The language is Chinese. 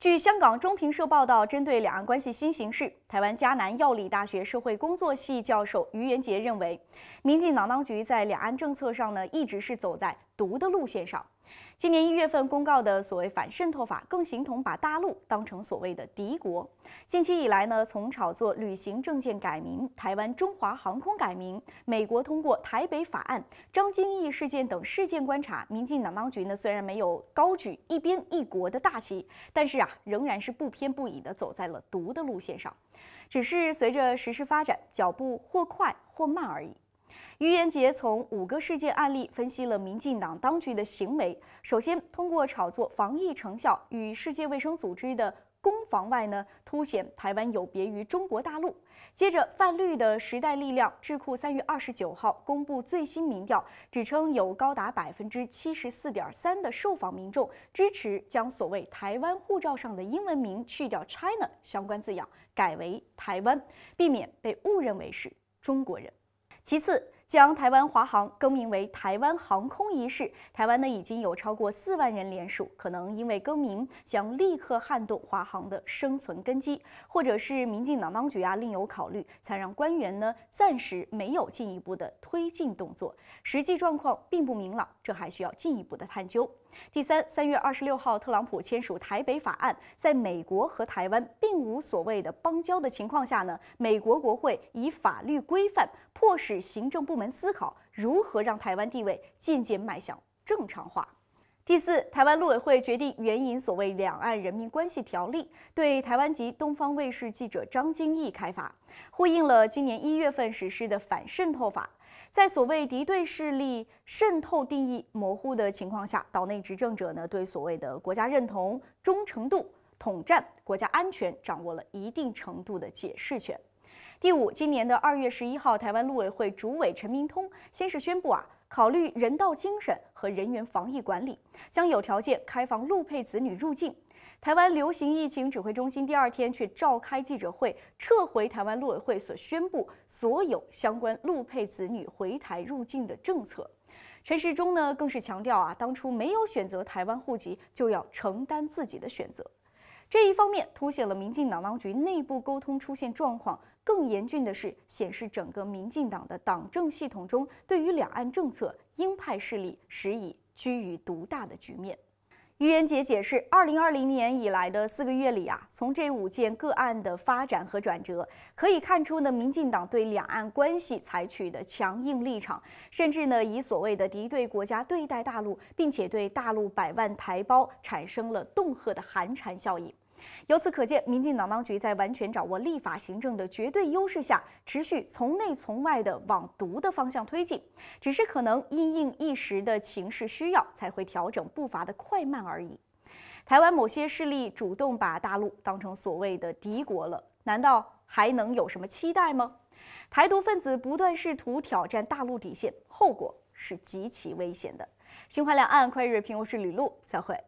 据香港中评社报道，针对两岸关系新形势，台湾嘉南药理大学社会工作系教授余元杰认为，民进党当局在两岸政策上呢，一直是走在“独”的路线上。今年一月份公告的所谓反渗透法，更形同把大陆当成所谓的敌国。近期以来呢，从炒作旅行证件改名、台湾中华航空改名、美国通过台北法案、张京义事件等事件观察，民进党当局呢虽然没有高举一边一国的大旗，但是啊，仍然是不偏不倚的走在了独的路线上，只是随着时事发展，脚步或快或慢而已。于延杰从五个事件案例分析了民进党当局的行为。首先，通过炒作防疫成效与世界卫生组织的攻防外呢，凸显台湾有别于中国大陆。接着，泛绿的时代力量智库三月二十九号公布最新民调，指称有高达百分之七十四点三的受访民众支持将所谓台湾护照上的英文名去掉 “China” 相关字样，改为“台湾”，避免被误认为是中国人。其次。将台湾华航更名为台湾航空一事，台湾呢已经有超过四万人联署，可能因为更名将立刻撼动华航的生存根基，或者是民进党当局啊另有考虑，才让官员呢暂时没有进一步的推进动作。实际状况并不明朗，这还需要进一步的探究。第三，三月二十六号，特朗普签署《台北法案》，在美国和台湾并无所谓的邦交的情况下呢，美国国会以法律规范迫使行政部。们思考如何让台湾地位渐渐迈向正常化。第四，台湾陆委会决定援引所谓《两岸人民关系条例》，对台湾籍东方卫视记者张经义开罚，呼应了今年一月份实施的反渗透法。在所谓敌对势力渗透定义模糊的情况下，岛内执政者呢对所谓的国家认同、忠诚度、统战、国家安全掌握了一定程度的解释权。第五，今年的二月十一号，台湾陆委会主委陈明通先是宣布啊，考虑人道精神和人员防疫管理，将有条件开放陆配子女入境。台湾流行疫情指挥中心第二天却召开记者会，撤回台湾陆委会所宣布所有相关陆配子女回台入境的政策。陈时中呢更是强调啊，当初没有选择台湾户籍，就要承担自己的选择。这一方面凸显了民进党当局内部沟通出现状况。更严峻的是，显示整个民进党的党政系统中，对于两岸政策鹰派势力实已居于独大的局面。于元杰解释，二零二零年以来的四个月里啊，从这五件个案的发展和转折可以看出呢，民进党对两岸关系采取的强硬立场，甚至呢以所谓的敌对国家对待大陆，并且对大陆百万台胞产生了恫吓的寒蝉效应。由此可见，民进党当局在完全掌握立法、行政的绝对优势下，持续从内从外的往“独”的方向推进，只是可能因应一时的情势需要，才会调整步伐的快慢而已。台湾某些势力主动把大陆当成所谓的敌国了，难道还能有什么期待吗？台独分子不断试图挑战大陆底线，后果是极其危险的。新华两岸快日平评，我是李璐，会。